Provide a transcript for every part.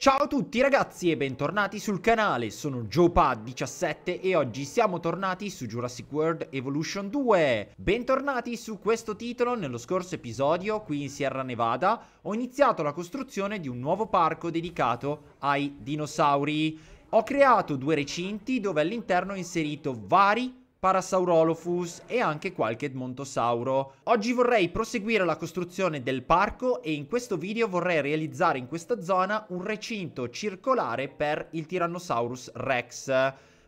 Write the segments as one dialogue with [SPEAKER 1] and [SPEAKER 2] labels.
[SPEAKER 1] Ciao a tutti ragazzi e bentornati sul canale, sono JoePad17 e oggi siamo tornati su Jurassic World Evolution 2. Bentornati su questo titolo, nello scorso episodio, qui in Sierra Nevada, ho iniziato la costruzione di un nuovo parco dedicato ai dinosauri. Ho creato due recinti dove all'interno ho inserito vari Parasaurolophus e anche qualche Edmontosauro. Oggi vorrei proseguire la costruzione del parco e in questo video vorrei realizzare in questa zona un recinto circolare per il Tyrannosaurus Rex.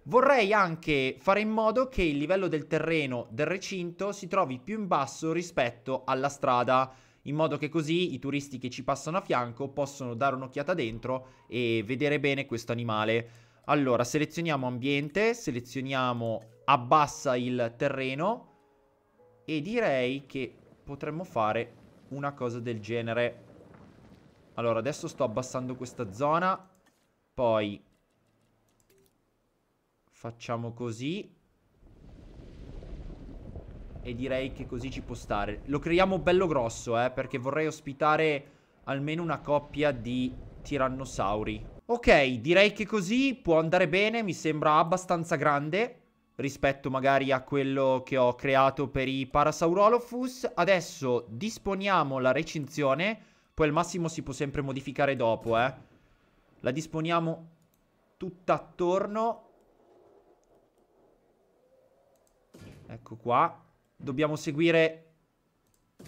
[SPEAKER 1] Vorrei anche fare in modo che il livello del terreno del recinto si trovi più in basso rispetto alla strada in modo che così i turisti che ci passano a fianco possono dare un'occhiata dentro e vedere bene questo animale. Allora, selezioniamo ambiente, selezioniamo abbassa il terreno e direi che potremmo fare una cosa del genere. Allora, adesso sto abbassando questa zona, poi facciamo così e direi che così ci può stare. Lo creiamo bello grosso, eh, perché vorrei ospitare almeno una coppia di tirannosauri. Ok, direi che così può andare bene, mi sembra abbastanza grande rispetto magari a quello che ho creato per i Parasaurolophus. Adesso disponiamo la recinzione, poi al massimo si può sempre modificare dopo, eh. La disponiamo tutta attorno. Ecco qua. Dobbiamo seguire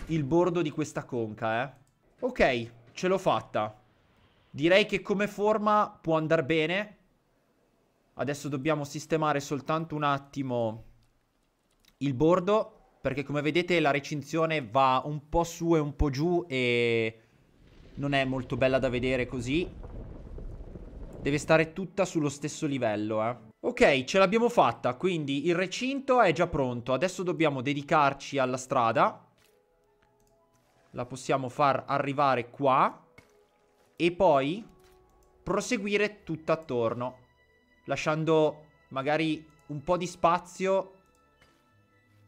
[SPEAKER 1] il bordo di questa conca, eh. Ok, ce l'ho fatta. Direi che come forma può andare bene. Adesso dobbiamo sistemare soltanto un attimo il bordo perché come vedete la recinzione va un po' su e un po' giù e non è molto bella da vedere così. Deve stare tutta sullo stesso livello, eh. Ok, ce l'abbiamo fatta, quindi il recinto è già pronto. Adesso dobbiamo dedicarci alla strada. La possiamo far arrivare qua. E poi proseguire tutto attorno lasciando magari un po' di spazio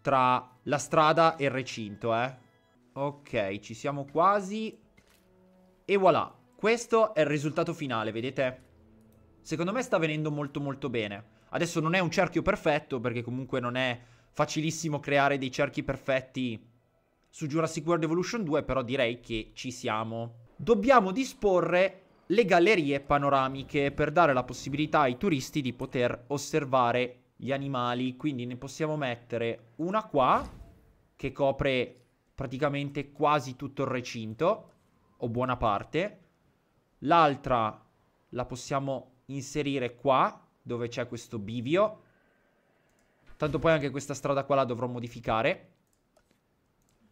[SPEAKER 1] tra la strada e il recinto, eh. Ok, ci siamo quasi. E voilà, questo è il risultato finale, vedete? Secondo me sta venendo molto molto bene. Adesso non è un cerchio perfetto, perché comunque non è facilissimo creare dei cerchi perfetti su Jurassic World Evolution 2, però direi che ci siamo. Dobbiamo disporre le gallerie panoramiche per dare la possibilità ai turisti di poter osservare gli animali. Quindi ne possiamo mettere una qua che copre praticamente quasi tutto il recinto o buona parte. L'altra la possiamo inserire qua dove c'è questo bivio. Tanto poi anche questa strada qua la dovrò modificare.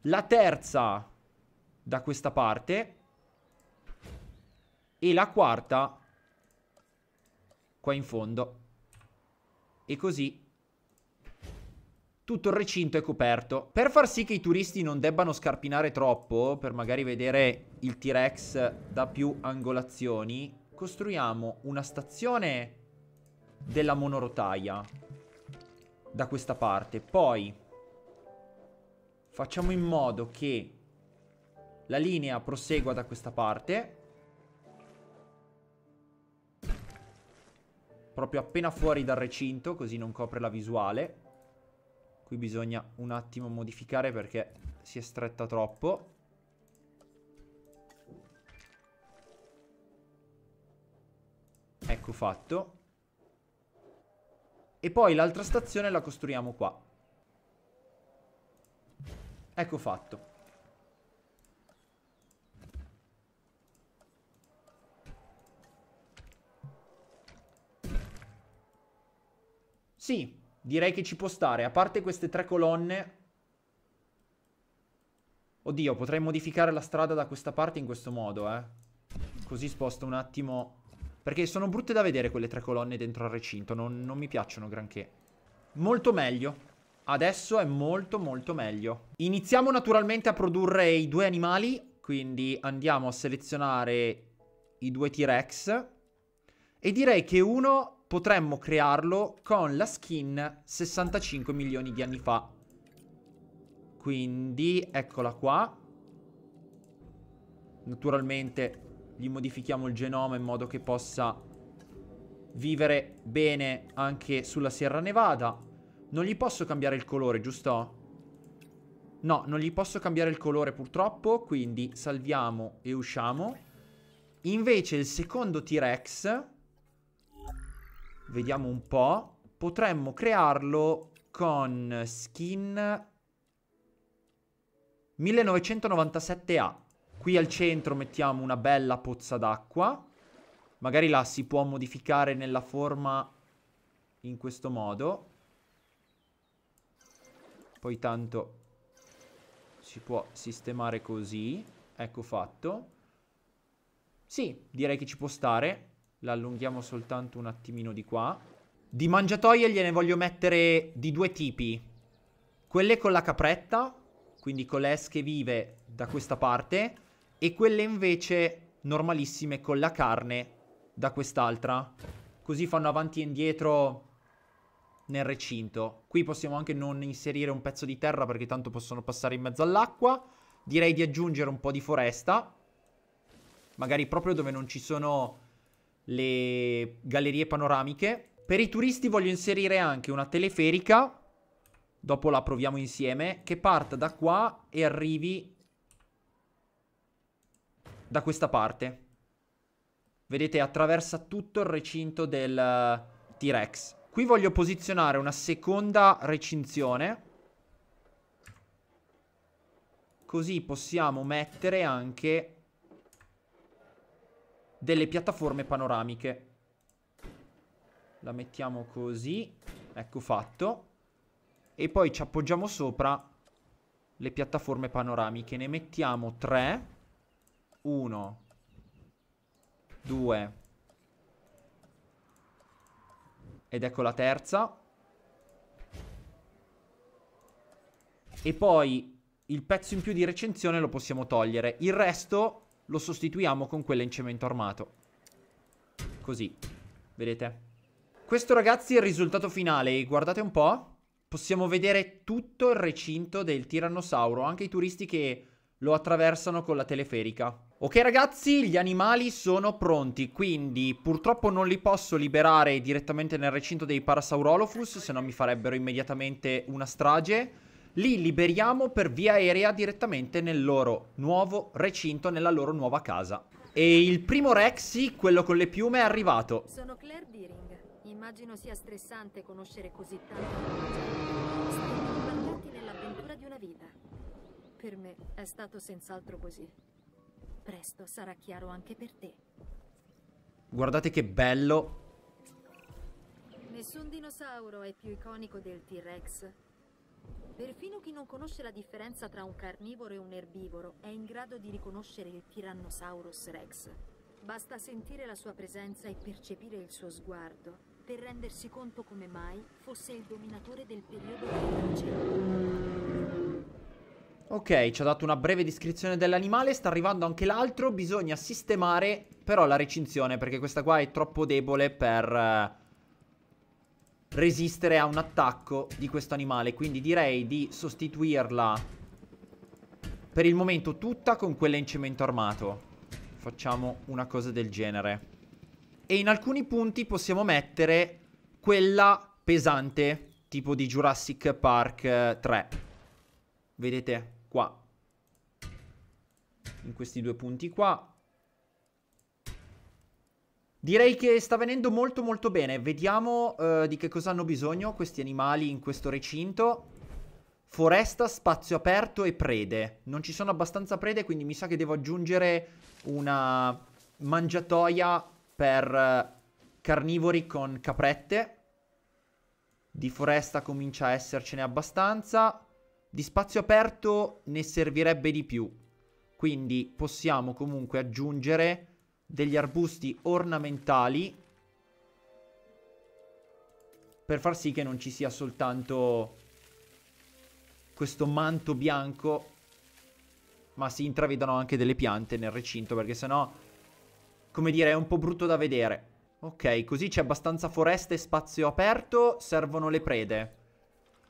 [SPEAKER 1] La terza da questa parte e la quarta qua in fondo. E così tutto il recinto è coperto. Per far sì che i turisti non debbano scarpinare troppo, per magari vedere il T-Rex da più angolazioni, costruiamo una stazione della monorotaia da questa parte. Poi facciamo in modo che la linea prosegua da questa parte Proprio appena fuori dal recinto, così non copre la visuale. Qui bisogna un attimo modificare perché si è stretta troppo. Ecco fatto. E poi l'altra stazione la costruiamo qua. Ecco fatto. Sì, direi che ci può stare. A parte queste tre colonne... Oddio, potrei modificare la strada da questa parte in questo modo, eh. Così sposto un attimo... Perché sono brutte da vedere quelle tre colonne dentro al recinto. Non, non mi piacciono granché. Molto meglio. Adesso è molto molto meglio. Iniziamo naturalmente a produrre i due animali. Quindi andiamo a selezionare i due T-Rex. E direi che uno potremmo crearlo con la skin 65 milioni di anni fa. Quindi, eccola qua. Naturalmente gli modifichiamo il genoma in modo che possa vivere bene anche sulla Sierra Nevada. Non gli posso cambiare il colore, giusto? No, non gli posso cambiare il colore purtroppo, quindi salviamo e usciamo. Invece il secondo T-Rex Vediamo un po'. Potremmo crearlo con skin 1997A. Qui al centro mettiamo una bella pozza d'acqua. Magari la si può modificare nella forma in questo modo. Poi tanto si può sistemare così. Ecco fatto. Sì, direi che ci può stare. La allunghiamo soltanto un attimino di qua. Di mangiatoie gliene voglio mettere di due tipi. Quelle con la capretta, quindi con le esche vive da questa parte, e quelle invece normalissime con la carne da quest'altra. Così fanno avanti e indietro nel recinto. Qui possiamo anche non inserire un pezzo di terra perché tanto possono passare in mezzo all'acqua. Direi di aggiungere un po' di foresta. Magari proprio dove non ci sono le gallerie panoramiche. Per i turisti voglio inserire anche una teleferica, dopo la proviamo insieme, che parta da qua e arrivi da questa parte. Vedete, attraversa tutto il recinto del eh, T-Rex. Qui voglio posizionare una seconda recinzione. Così possiamo mettere anche delle piattaforme panoramiche. La mettiamo così. Ecco fatto. E poi ci appoggiamo sopra le piattaforme panoramiche. Ne mettiamo 3, 1, 2. Ed ecco la terza. E poi il pezzo in più di recensione lo possiamo togliere. Il resto lo sostituiamo con quella in cemento armato. Così, vedete? Questo ragazzi è il risultato finale, guardate un po'. Possiamo vedere tutto il recinto del tirannosauro, anche i turisti che lo attraversano con la teleferica. Ok ragazzi, gli animali sono pronti, quindi purtroppo non li posso liberare direttamente nel recinto dei Parasaurolophus, se no mi farebbero immediatamente una strage li liberiamo per via aerea direttamente nel loro nuovo recinto, nella loro nuova casa. E il primo Rexy, quello con le piume, è arrivato. Sono Claire Deering. Immagino sia stressante conoscere così tanto. Stai nell'avventura di una vita. Per me è stato senz'altro così. Presto sarà chiaro anche per te. Guardate che bello. Nessun dinosauro è più iconico del T-Rex Perfino chi non conosce la differenza tra un carnivoro e un erbivoro è in grado di riconoscere il Tyrannosaurus rex. Basta sentire la sua presenza e percepire il suo sguardo per rendersi conto come mai fosse il dominatore del periodo Ok, ci ha dato una breve descrizione dell'animale, sta arrivando anche l'altro, bisogna sistemare però la recinzione perché questa qua è troppo debole per eh, resistere a un attacco di questo animale. Quindi direi di sostituirla per il momento tutta con quella in cemento armato. Facciamo una cosa del genere. E in alcuni punti possiamo mettere quella pesante, tipo di Jurassic Park 3. Eh, Vedete qua. In questi due punti qua Direi che sta venendo molto molto bene. Vediamo uh, di che cosa hanno bisogno questi animali in questo recinto. Foresta, spazio aperto e prede. Non ci sono abbastanza prede, quindi mi sa che devo aggiungere una mangiatoia per eh, carnivori con caprette. Di foresta comincia a essercene abbastanza. Di spazio aperto ne servirebbe di più. Quindi possiamo comunque aggiungere degli arbusti ornamentali per far sì che non ci sia soltanto questo manto bianco ma si intravedano anche delle piante nel recinto perché sennò come dire è un po' brutto da vedere ok così c'è abbastanza foresta e spazio aperto servono le prede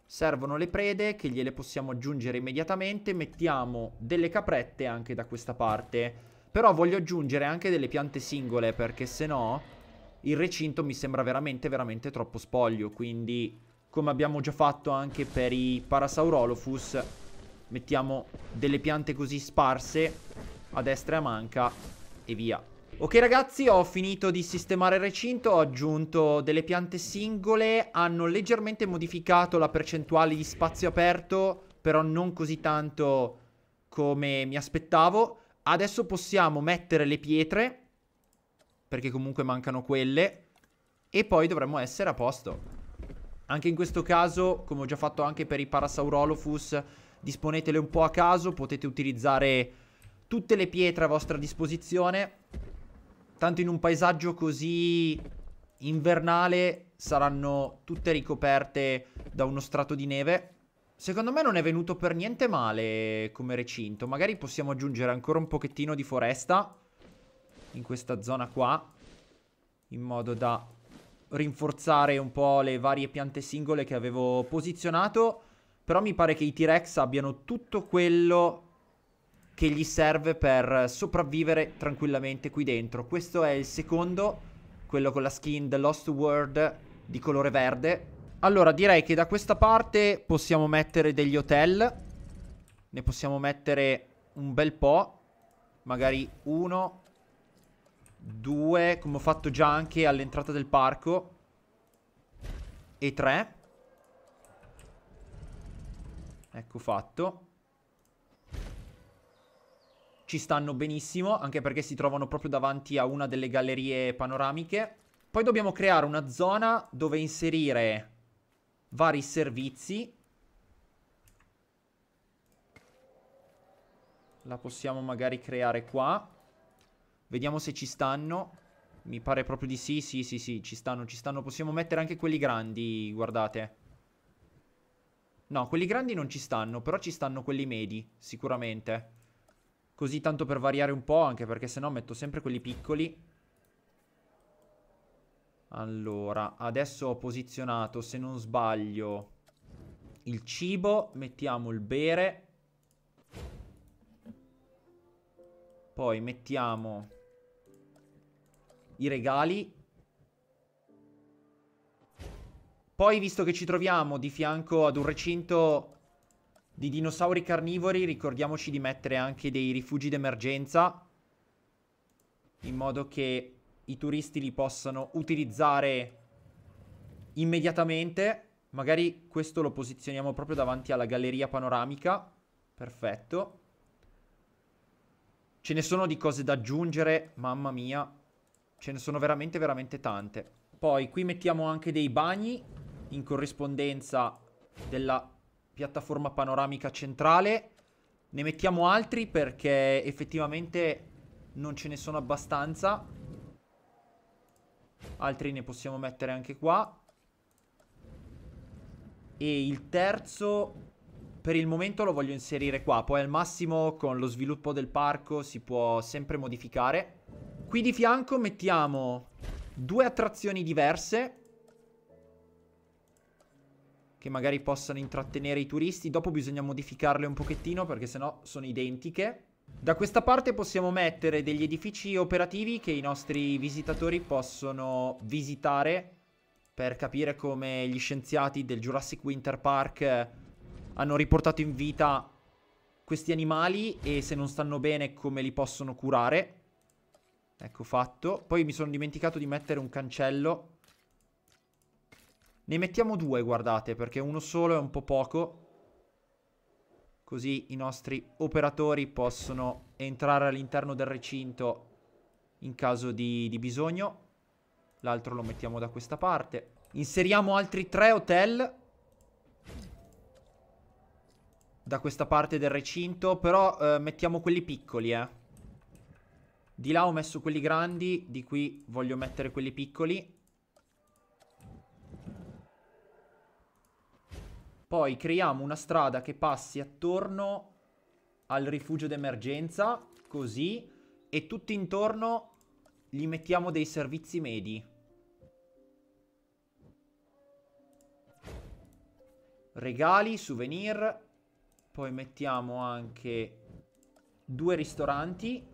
[SPEAKER 1] servono le prede che gliele possiamo aggiungere immediatamente mettiamo delle caprette anche da questa parte però voglio aggiungere anche delle piante singole perché se no il recinto mi sembra veramente veramente troppo spoglio. Quindi come abbiamo già fatto anche per i Parasaurolophus mettiamo delle piante così sparse a destra e a manca e via. Ok ragazzi ho finito di sistemare il recinto, ho aggiunto delle piante singole, hanno leggermente modificato la percentuale di spazio aperto, però non così tanto come mi aspettavo. Adesso possiamo mettere le pietre, perché comunque mancano quelle, e poi dovremmo essere a posto. Anche in questo caso, come ho già fatto anche per i Parasaurolophus, disponetele un po' a caso, potete utilizzare tutte le pietre a vostra disposizione. Tanto in un paesaggio così invernale saranno tutte ricoperte da uno strato di neve. Secondo me non è venuto per niente male come recinto. Magari possiamo aggiungere ancora un pochettino di foresta in questa zona qua. In modo da rinforzare un po' le varie piante singole che avevo posizionato. Però mi pare che i T-Rex abbiano tutto quello che gli serve per sopravvivere tranquillamente qui dentro. Questo è il secondo, quello con la skin The Lost World di colore verde allora, direi che da questa parte possiamo mettere degli hotel. Ne possiamo mettere un bel po'. Magari uno, due, come ho fatto già anche all'entrata del parco. E tre. Ecco fatto. Ci stanno benissimo, anche perché si trovano proprio davanti a una delle gallerie panoramiche. Poi dobbiamo creare una zona dove inserire vari servizi. La possiamo magari creare qua. Vediamo se ci stanno. Mi pare proprio di sì, sì, sì, sì, ci stanno, ci stanno. Possiamo mettere anche quelli grandi, guardate. No, quelli grandi non ci stanno, però ci stanno quelli medi, sicuramente. Così tanto per variare un po', anche perché sennò metto sempre quelli piccoli. Allora, adesso ho posizionato, se non sbaglio, il cibo. Mettiamo il bere. Poi mettiamo i regali. Poi, visto che ci troviamo di fianco ad un recinto di dinosauri carnivori, ricordiamoci di mettere anche dei rifugi d'emergenza. In modo che i turisti li possano utilizzare immediatamente. Magari questo lo posizioniamo proprio davanti alla galleria panoramica. Perfetto. Ce ne sono di cose da aggiungere, mamma mia. Ce ne sono veramente, veramente tante. Poi qui mettiamo anche dei bagni in corrispondenza della piattaforma panoramica centrale. Ne mettiamo altri perché effettivamente non ce ne sono abbastanza. Altri ne possiamo mettere anche qua. E il terzo per il momento lo voglio inserire qua. Poi al massimo con lo sviluppo del parco si può sempre modificare. Qui di fianco mettiamo due attrazioni diverse che magari possano intrattenere i turisti. Dopo bisogna modificarle un pochettino perché sennò sono identiche. Da questa parte possiamo mettere degli edifici operativi che i nostri visitatori possono visitare per capire come gli scienziati del Jurassic Winter Park hanno riportato in vita questi animali e se non stanno bene come li possono curare. Ecco fatto. Poi mi sono dimenticato di mettere un cancello. Ne mettiamo due, guardate, perché uno solo è un po' poco così i nostri operatori possono entrare all'interno del recinto in caso di, di bisogno. L'altro lo mettiamo da questa parte. Inseriamo altri tre hotel da questa parte del recinto, però eh, mettiamo quelli piccoli, eh. Di là ho messo quelli grandi, di qui voglio mettere quelli piccoli. Poi creiamo una strada che passi attorno al rifugio d'emergenza, così, e tutti intorno gli mettiamo dei servizi medi. Regali, souvenir, poi mettiamo anche due ristoranti.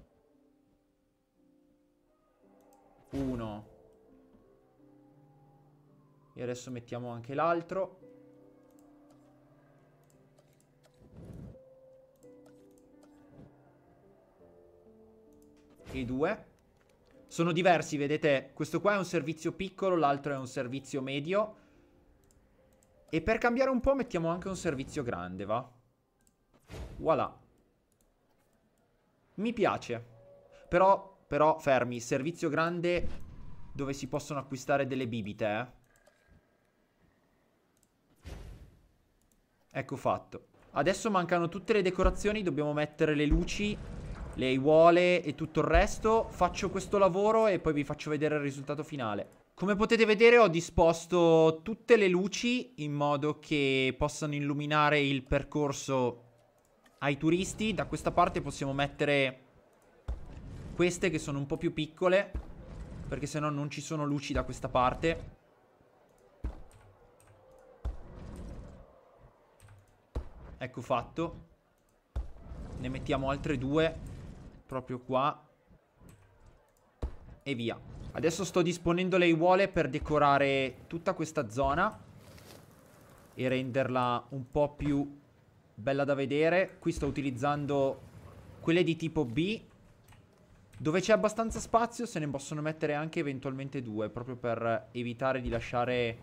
[SPEAKER 1] Uno. E adesso mettiamo anche l'altro. altri due. Sono diversi, vedete, questo qua è un servizio piccolo, l'altro è un servizio medio. E per cambiare un po' mettiamo anche un servizio grande, va? Voilà. Mi piace. Però, però, fermi, servizio grande dove si possono acquistare delle bibite, eh. Ecco fatto. Adesso mancano tutte le decorazioni, dobbiamo mettere le luci le aiuole e tutto il resto. Faccio questo lavoro e poi vi faccio vedere il risultato finale. Come potete vedere ho disposto tutte le luci in modo che possano illuminare il percorso ai turisti. Da questa parte possiamo mettere queste che sono un po' più piccole perché se no non ci sono luci da questa parte. Ecco fatto. Ne mettiamo altre due Proprio qua E via Adesso sto disponendo le aiuole per decorare tutta questa zona E renderla un po' più bella da vedere Qui sto utilizzando quelle di tipo B Dove c'è abbastanza spazio se ne possono mettere anche eventualmente due Proprio per evitare di lasciare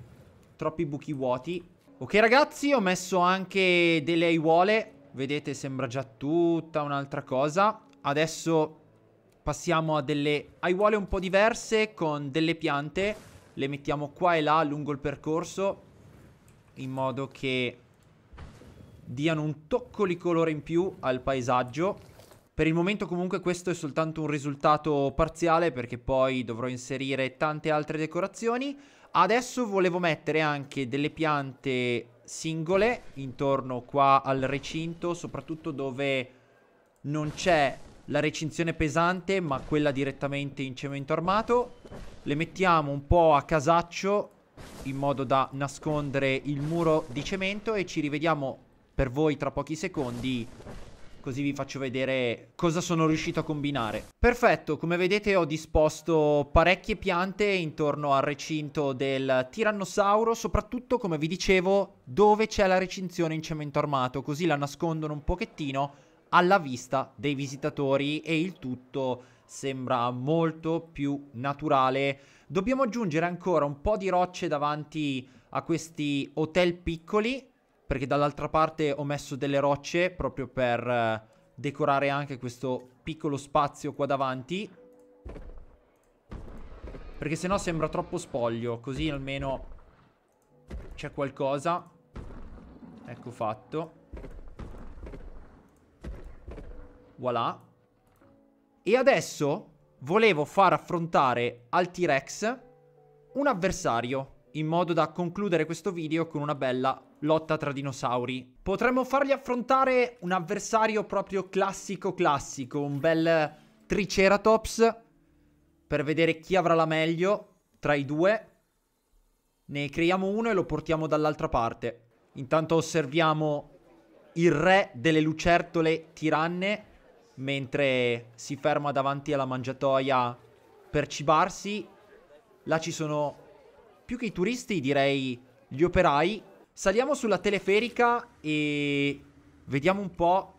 [SPEAKER 1] troppi buchi vuoti Ok ragazzi ho messo anche delle aiuole Vedete sembra già tutta un'altra cosa Adesso passiamo a delle aiuole un po' diverse con delle piante. Le mettiamo qua e là lungo il percorso in modo che diano un tocco di colore in più al paesaggio. Per il momento comunque questo è soltanto un risultato parziale perché poi dovrò inserire tante altre decorazioni. Adesso volevo mettere anche delle piante singole intorno qua al recinto, soprattutto dove non c'è la recinzione pesante, ma quella direttamente in cemento armato. Le mettiamo un po' a casaccio in modo da nascondere il muro di cemento e ci rivediamo per voi tra pochi secondi così vi faccio vedere cosa sono riuscito a combinare. Perfetto, come vedete ho disposto parecchie piante intorno al recinto del tirannosauro, soprattutto come vi dicevo dove c'è la recinzione in cemento armato, così la nascondono un pochettino alla vista dei visitatori e il tutto sembra molto più naturale. Dobbiamo aggiungere ancora un po' di rocce davanti a questi hotel piccoli, perché dall'altra parte ho messo delle rocce proprio per eh, decorare anche questo piccolo spazio qua davanti. Perché sennò sembra troppo spoglio, così almeno c'è qualcosa. Ecco fatto. Voilà. E adesso volevo far affrontare al T-Rex un avversario in modo da concludere questo video con una bella lotta tra dinosauri. Potremmo fargli affrontare un avversario proprio classico classico, un bel Triceratops per vedere chi avrà la meglio tra i due. Ne creiamo uno e lo portiamo dall'altra parte. Intanto osserviamo il re delle lucertole tiranne mentre si ferma davanti alla mangiatoia per cibarsi. Là ci sono più che i turisti, direi gli operai. Saliamo sulla teleferica e vediamo un po'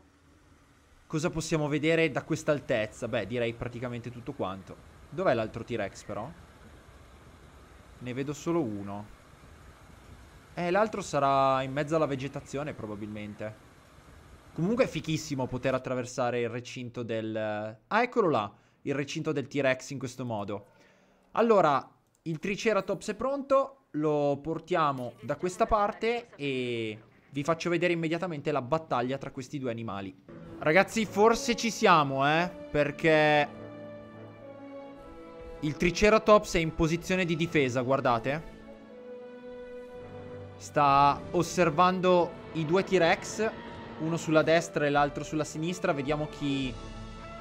[SPEAKER 1] cosa possiamo vedere da questa altezza. Beh, direi praticamente tutto quanto. Dov'è l'altro T-Rex però? Ne vedo solo uno. Eh, l'altro sarà in mezzo alla vegetazione probabilmente. Comunque è fichissimo poter attraversare il recinto del... Ah, eccolo là, il recinto del T-Rex in questo modo. Allora, il Triceratops è pronto, lo portiamo da questa parte e vi faccio vedere immediatamente la battaglia tra questi due animali. Ragazzi, forse ci siamo, eh, perché il Triceratops è in posizione di difesa, guardate. Sta osservando i due T-Rex uno sulla destra e l'altro sulla sinistra. Vediamo chi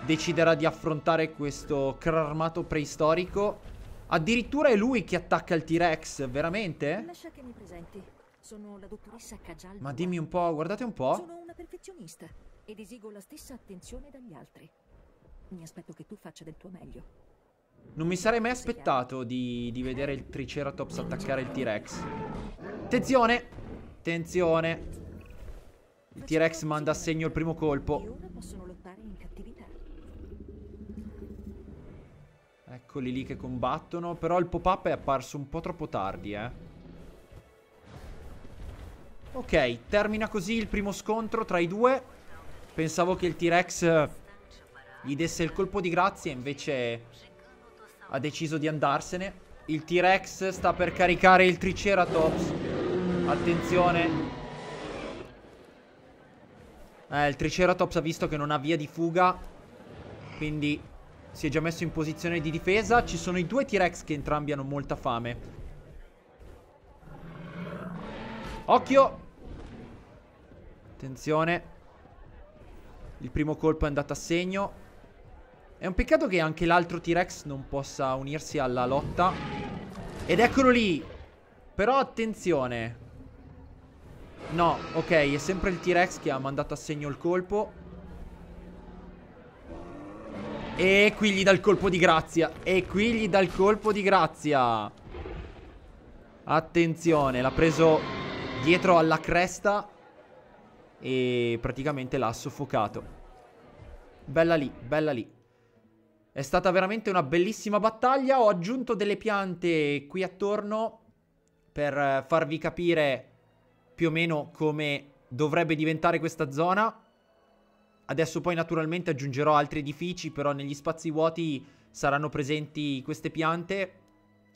[SPEAKER 1] deciderà di affrontare questo crarmato preistorico. Addirittura è lui che attacca il T-Rex, veramente? Lascia che mi presenti. Sono la dottoressa Cajal. Ma dimmi un po', guardate un po'. Sono una perfezionista ed esigo la stessa attenzione dagli altri. Mi aspetto che tu faccia del tuo meglio. Non mi sarei mai eh. aspettato di, di vedere il Triceratops attaccare il T-Rex. Attenzione! Attenzione! Il T-Rex manda a segno il primo colpo. Eccoli lì che combattono. Però il pop-up è apparso un po' troppo tardi, eh. Ok, termina così il primo scontro tra i due. Pensavo che il T-Rex eh, gli desse il colpo di grazia, invece ha deciso di andarsene. Il T-Rex sta per caricare il Triceratops. Attenzione, eh, il Triceratops ha visto che non ha via di fuga. Quindi si è già messo in posizione di difesa. Ci sono i due T-Rex che entrambi hanno molta fame. Occhio! Attenzione. Il primo colpo è andato a segno. È un peccato che anche l'altro T-Rex non possa unirsi alla lotta. Ed eccolo lì! Però attenzione, No, ok, è sempre il T-Rex che ha mandato a segno il colpo. E qui gli dà il colpo di grazia. E qui gli dà il colpo di grazia. Attenzione, l'ha preso dietro alla cresta. E praticamente l'ha soffocato. Bella lì, bella lì. È stata veramente una bellissima battaglia. Ho aggiunto delle piante qui attorno per farvi capire più o meno come dovrebbe diventare questa zona. Adesso poi naturalmente aggiungerò altri edifici, però negli spazi vuoti saranno presenti queste piante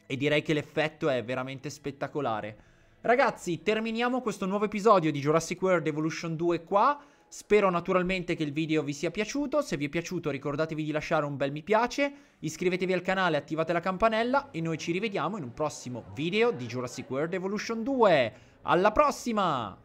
[SPEAKER 1] e direi che l'effetto è veramente spettacolare. Ragazzi, terminiamo questo nuovo episodio di Jurassic World Evolution 2 qua. Spero naturalmente che il video vi sia piaciuto, se vi è piaciuto ricordatevi di lasciare un bel mi piace, iscrivetevi al canale, attivate la campanella e noi ci rivediamo in un prossimo video di Jurassic World Evolution 2. Alla prossima!